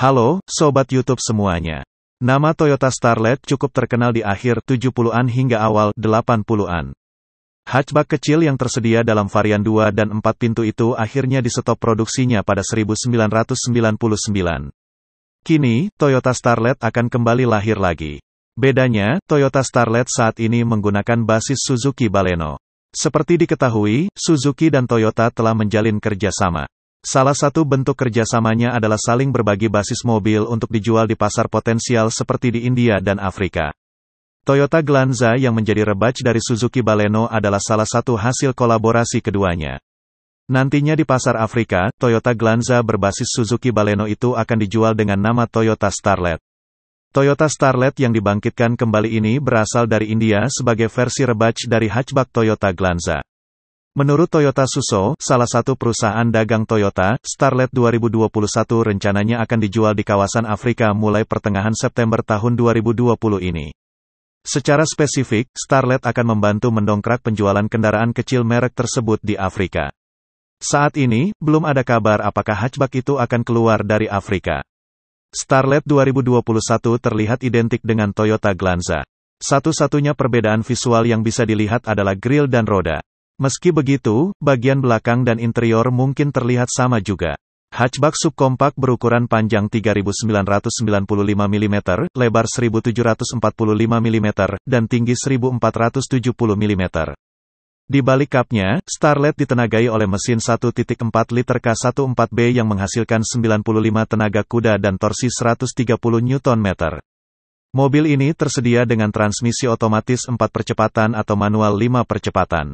Halo, Sobat YouTube semuanya. Nama Toyota Starlet cukup terkenal di akhir 70-an hingga awal 80-an. Hatchback kecil yang tersedia dalam varian 2 dan 4 pintu itu akhirnya disetop produksinya pada 1999. Kini, Toyota Starlet akan kembali lahir lagi. Bedanya, Toyota Starlet saat ini menggunakan basis Suzuki Baleno. Seperti diketahui, Suzuki dan Toyota telah menjalin kerjasama. Salah satu bentuk kerjasamanya adalah saling berbagi basis mobil untuk dijual di pasar potensial seperti di India dan Afrika. Toyota Glanza yang menjadi rebaj dari Suzuki Baleno adalah salah satu hasil kolaborasi keduanya. Nantinya di pasar Afrika, Toyota Glanza berbasis Suzuki Baleno itu akan dijual dengan nama Toyota Starlet. Toyota Starlet yang dibangkitkan kembali ini berasal dari India sebagai versi rebaj dari hatchback Toyota Glanza. Menurut Toyota Suso, salah satu perusahaan dagang Toyota, Starlet 2021 rencananya akan dijual di kawasan Afrika mulai pertengahan September tahun 2020 ini. Secara spesifik, Starlet akan membantu mendongkrak penjualan kendaraan kecil merek tersebut di Afrika. Saat ini, belum ada kabar apakah hatchback itu akan keluar dari Afrika. Starlet 2021 terlihat identik dengan Toyota Glanza. Satu-satunya perbedaan visual yang bisa dilihat adalah grill dan roda. Meski begitu, bagian belakang dan interior mungkin terlihat sama juga. Hatchback subkompak berukuran panjang 3995 mm, lebar 1745 mm, dan tinggi 1470 mm. Di balik kapnya, Starlet ditenagai oleh mesin 1.4 liter K14B yang menghasilkan 95 tenaga kuda dan torsi 130 Nm. Mobil ini tersedia dengan transmisi otomatis 4 percepatan atau manual 5 percepatan.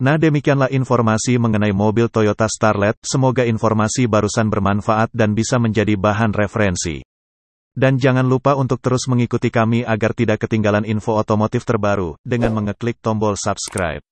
Nah demikianlah informasi mengenai mobil Toyota Starlet, semoga informasi barusan bermanfaat dan bisa menjadi bahan referensi. Dan jangan lupa untuk terus mengikuti kami agar tidak ketinggalan info otomotif terbaru, dengan mengeklik tombol subscribe.